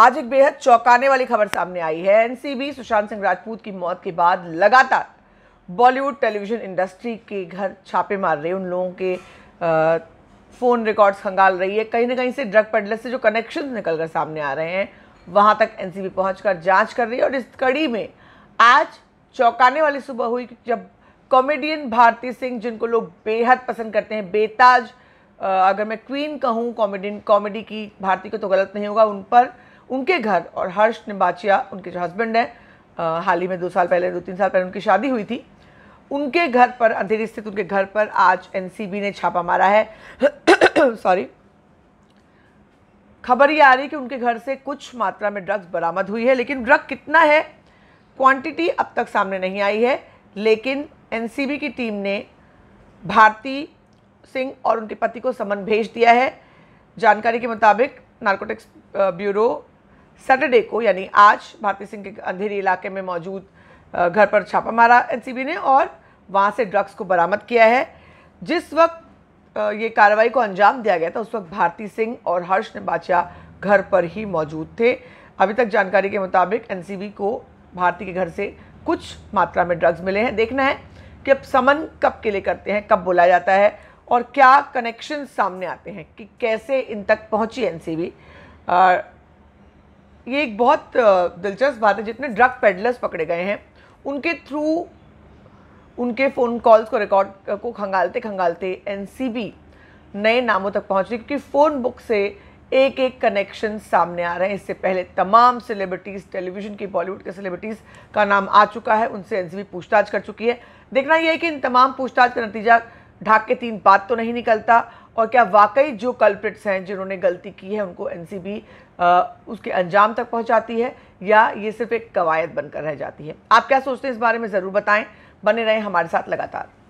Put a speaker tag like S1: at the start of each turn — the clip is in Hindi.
S1: आज एक बेहद चौंकाने वाली खबर सामने आई है एनसीबी सुशांत सिंह राजपूत की मौत के बाद लगातार बॉलीवुड टेलीविजन इंडस्ट्री के घर छापे मार रही है उन लोगों के आ, फ़ोन रिकॉर्ड्स खंगाल रही है कहीं ना कहीं से ड्रग पेडलर से जो कनेक्शन निकल कर सामने आ रहे हैं वहाँ तक एनसीबी पहुंचकर जांच कर रही है और इस कड़ी में आज चौंकाने वाली सुबह हुई जब कॉमेडियन भारती सिंह जिनको लोग बेहद पसंद करते हैं बेताज अगर मैं क्वीन कहूँ कॉमेडियन कॉमेडी की भारती को तो गलत नहीं होगा उन पर उनके घर और हर्ष निबाचिया उनके जो हस्बैंड हैं हाल ही में दो साल पहले दो तीन साल पहले उनकी शादी हुई थी उनके घर पर अंधेरी स्थित उनके घर पर आज एनसीबी ने छापा मारा है सॉरी खबर ये आ रही कि उनके घर से कुछ मात्रा में ड्रग्स बरामद हुई है लेकिन ड्रग कितना है क्वांटिटी अब तक सामने नहीं आई है लेकिन एनसीबी की टीम ने भारती सिंह और उनके पति को समन भेज दिया है जानकारी के मुताबिक नारकोटिक्स ब्यूरो सैटरडे को यानी आज भारती सिंह के अंधेरी इलाके में मौजूद घर पर छापा मारा एनसीबी ने और वहाँ से ड्रग्स को बरामद किया है जिस वक्त ये कार्रवाई को अंजाम दिया गया था उस वक्त भारती सिंह और हर्ष बाचिया घर पर ही मौजूद थे अभी तक जानकारी के मुताबिक एनसीबी को भारती के घर से कुछ मात्रा में ड्रग्स मिले हैं देखना है कि अब समन कब के लिए करते हैं कब बुलाया जाता है और क्या कनेक्शन सामने आते हैं कि कैसे इन तक पहुंची एनसीबी ये एक बहुत दिलचस्प बात है जितने ड्रग पेडलर्स पकड़े गए हैं उनके थ्रू उनके फ़ोन कॉल्स को रिकॉर्ड को खंगालते खंगालते एन नए नामों तक रही क्योंकि फ़ोन बुक से एक एक कनेक्शन सामने आ रहे हैं इससे पहले तमाम सेलिब्रिटीज़ टेलीविज़न की बॉलीवुड के सेलिब्रिटीज़ का नाम आ चुका है उनसे एन पूछताछ कर चुकी है देखना यह है कि इन तमाम पूछताछ का नतीजा ढाक के तीन बात तो नहीं निकलता और क्या वाकई जो कल्प्रिट्स हैं जिन्होंने गलती की है उनको एन उसके अंजाम तक पहुंचाती है या ये सिर्फ एक कवायद बनकर रह जाती है आप क्या सोचते हैं इस बारे में ज़रूर बताएं बने रहें हमारे साथ लगातार